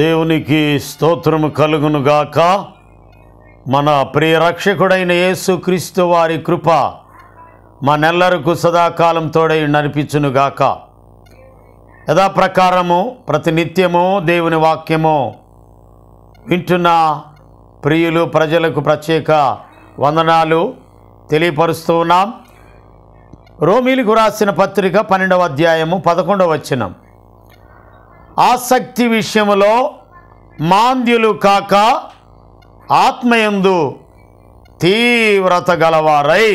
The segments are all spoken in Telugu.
దేవునికి స్తోత్రము కలుగునుగాక మన ప్రియరక్షకుడైన యేసుక్రీస్తు వారి కృప మనందరకు సదాకాలం తోడై నడిపించునుగాక యథాప్రకారము ప్రతినిత్యము దేవుని వాక్యము వింటున్న ప్రియులు ప్రజలకు ప్రత్యేక వందనాలు తెలియపరుస్తూ ఉన్నాం రోమిలకు రాసిన పత్రిక పన్నెండవ అధ్యాయము పదకొండవ వచ్చినాం ఆసక్తి విషయంలో మాంద్యులు కాక ఆత్మయందు తీవ్రత గలవారై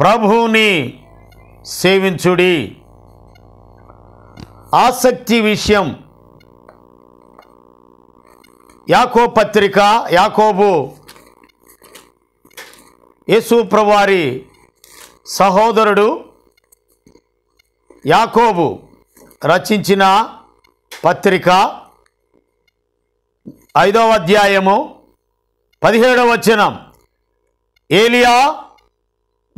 ప్రభువుని సేవించుడి ఆసక్తి విషయం యాకో పత్రిక యాకోబు యేసుప్రవారి సహోదరుడు యాకోబు రచించిన పత్రిక ఐదవ అధ్యాయము పదిహేడవ వచనం ఏలియా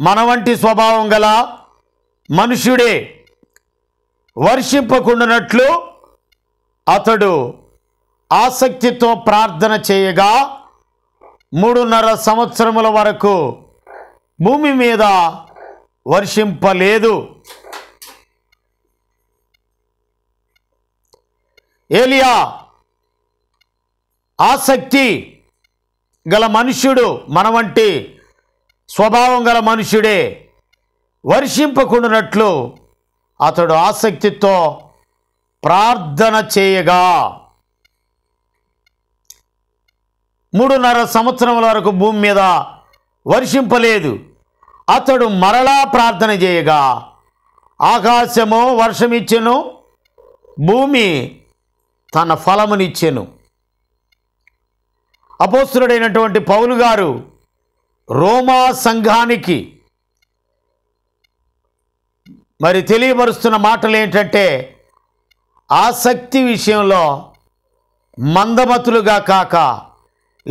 మన వంటి స్వభావం గల మనుష్యుడే వర్షింపకుండానట్లు అతడు ఆసక్తితో ప్రార్థన చేయగా మూడున్నర సంవత్సరముల వరకు భూమి మీద వర్షింపలేదు ఏలియా ఆసక్తి గల మనుష్యుడు మన వంటి స్వభావం గల మనుష్యుడే వర్షింపకుండానట్లు అతడు ఆసక్తితో ప్రార్థన చేయగా మూడున్నర సంవత్సరం వరకు భూమి మీద వర్షింపలేదు అతడు మరలా ప్రార్థన చేయగా ఆకాశము వర్షమిచ్చను భూమి తన ఫలమునిచ్చెను అపోస్తుడైనటువంటి పౌలు గారు రోమా సంఘానికి మరి తెలియపరుస్తున్న మాటలు ఏంటంటే ఆసక్తి విషయంలో మందమతులుగా కాక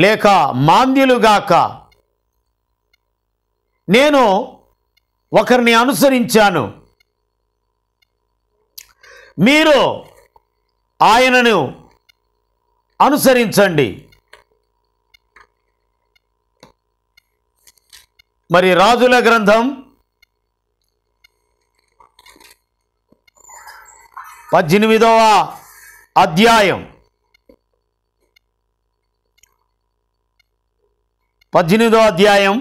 లేక మాంద్యులుగాక నేను ఒకరిని అనుసరించాను మీరు ఆయనను అనుసరించండి మరి రాజుల గ్రంథం పద్దెనిమిదవ అధ్యాయం పద్దెనిమిదవ అధ్యాయం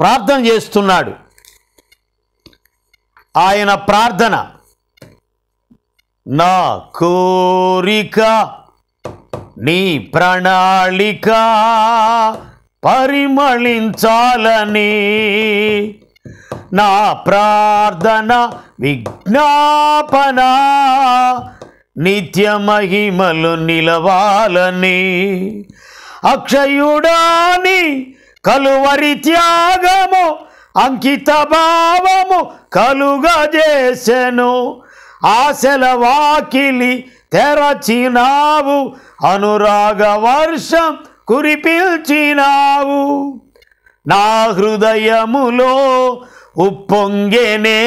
ప్రార్థన చేస్తున్నాడు ఆయన ప్రార్థన నా కోరిక నీ ప్రణాళిక పరిమళించాలని నా ప్రార్థన విజ్ఞాపన నిత్య మహిమలు నిలవాలని అక్షయుడాని కలువరి త్యాగము అంకిత భావము కలుగా చేసెను ఆశల వాకిలి తెరచినావు అనురాగ వర్షం కురిపిల్చినావు నా హృదయములో ఉప్పొంగేనే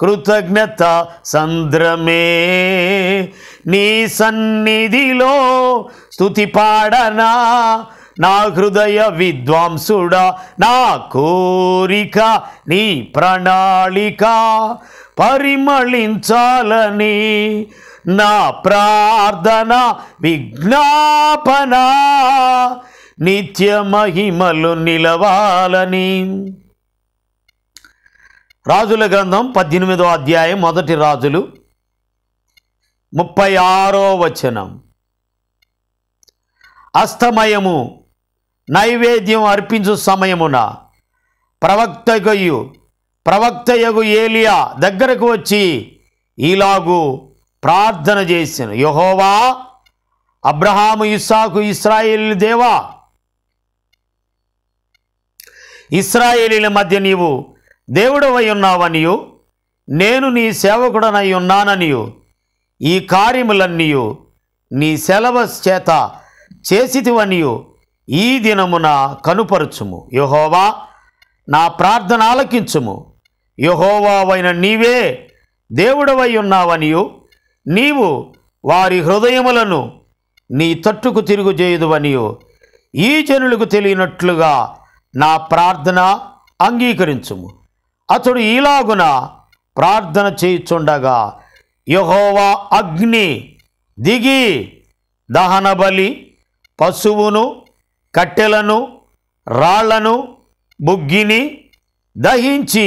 కృతజ్ఞత సంద్రమే నీ సన్నిధిలో స్థుతి పాడనా నా హృదయ విద్వాంసుడా నా కోరిక నీ ప్రణాళిక పరిమళించాలని నా ప్రార్థన విజ్ఞాపన నిత్య మహిమలు నిలవాలని రాజుల గ్రంథం పద్దెనిమిదో అధ్యాయం మొదటి రాజులు ముప్పై ఆరో వచనం అస్తమయము నైవేద్యం అర్పించు సమయమున ప్రవక్త ప్రవక్తయగు ఏలియా దగ్గరకు వచ్చి ఇలాగూ ప్రార్థన చేసిన యహోవా అబ్రహాము ఇస్సాకు ఇస్రాయేల్ దేవా ఇస్రాయేలీల మధ్య నీవు దేవుడవై ఉన్నావనియు నేను నీ సేవకుడనై ఉన్నాననియు ఈ కార్యములన్నీయు నీ సెలవస్ చేత చేసితివనియు ఈ దినమున కనుపరచుము యహోవా నా ప్రార్థన ఆలకించుము యహోవావైన నీవే దేవుడవై ఉన్నావనియు నీవు వారి హృదయములను నీ తట్టుకు తిరుగు చేయదువనియు ఈ జనులకు తెలియనట్లుగా నా ప్రార్థన అంగీకరించుము అతడు ఈలాగున ప్రార్థన చేయుచుండగా యహోవా అగ్ని దిగి దహనబలి పశువును కట్టెలను రాళ్లను బుగ్గిని దహించి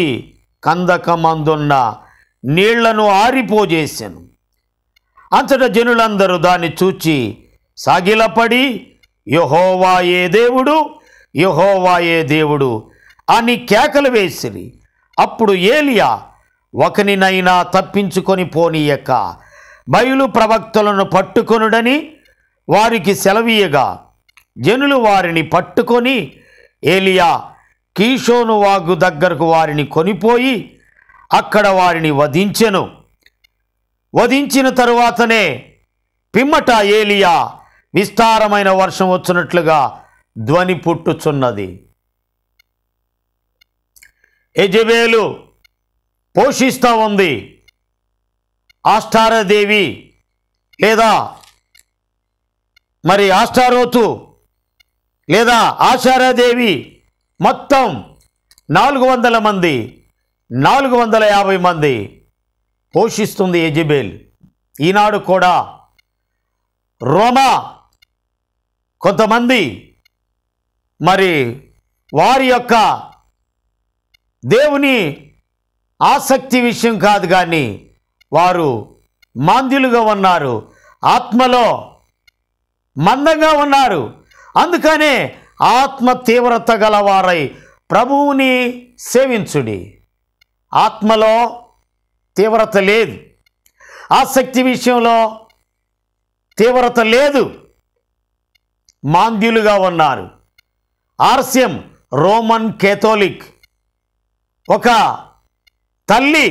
కందకమందున్న నీళ్లను ఆరిపోజేశాను అంతట జనులందరూ దాన్ని చూచి సాగిలపడి యహోవాయే దేవుడు యహోవాయే దేవుడు అని కేకలు వేసిరి అప్పుడు ఏలియా ఒకనినైనా తప్పించుకొని పోనీయక బయలు ప్రవక్తలను పట్టుకొనుడని వారికి సెలవీయగా జనులు వారిని పట్టుకొని ఏలియా కీషోను వాగు దగ్గరకు వారిని కొనిపోయి అక్కడ వారిని వధించెను వధించిన తరువాతనే పిమ్మట ఏలియా విస్తారమైన వర్షం వచ్చినట్లుగా ధ్వని పుట్టుచున్నది యజబేలు పోషిస్తూ ఉంది ఆస్టారదేవి లేదా మరి ఆస్టారోతు లేదా ఆశారాదేవి మొత్తం నాలుగు వందల మంది నాలుగు వందల యాభై మంది పోషిస్తుంది ఎజిబేల్ ఈనాడు కూడా రోమా కొంతమంది మరి వారి యొక్క దేవుని ఆసక్తి విషయం కాదు కానీ వారు మాంద్యులుగా ఉన్నారు ఆత్మలో మందంగా ఉన్నారు అందుకనే ఆత్మ తీవ్రత గలవారై ప్రభువుని సేవించుడి ఆత్మలో తీవ్రత లేదు ఆసక్తి విషయంలో తీవ్రత లేదు మాంద్యులుగా ఉన్నారు ఆర్స్యం రోమన్ కేథోలిక్ ఒక తల్లి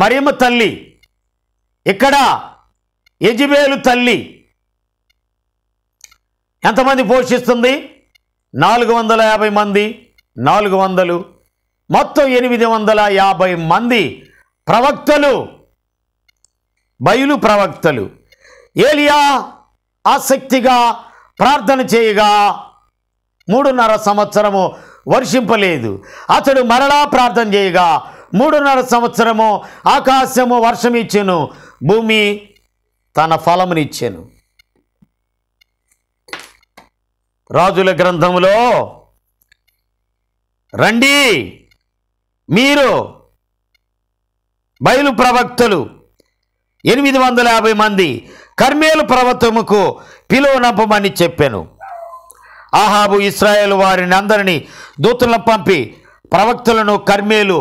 మరియమ్మ తల్లి ఇక్కడ యజబేలు తల్లి ఎంతమంది పోషిస్తుంది నాలుగు వందల యాభై మంది నాలుగు వందలు మొత్తం ఎనిమిది వందల యాభై మంది ప్రవక్తలు బయలు ప్రవక్తలు ఏలియా ఆసక్తిగా ప్రార్థన చేయగా మూడున్నర సంవత్సరము వర్షింపలేదు అతడు మరలా ప్రార్థన చేయగా మూడున్నర సంవత్సరము ఆకాశము వర్షం భూమి తన ఫలమునిచ్చాను రాజుల గ్రంథములో రండి మీరు బయలు ప్రవక్తలు ఎనిమిది వందల యాభై మంది కర్మేలు పర్వతముకు పిలువనంపమని చెప్పాను ఆహాబు ఇస్రాయేల్ వారిని అందరినీ దూతలను పంపి ప్రవక్తలను కర్మేలు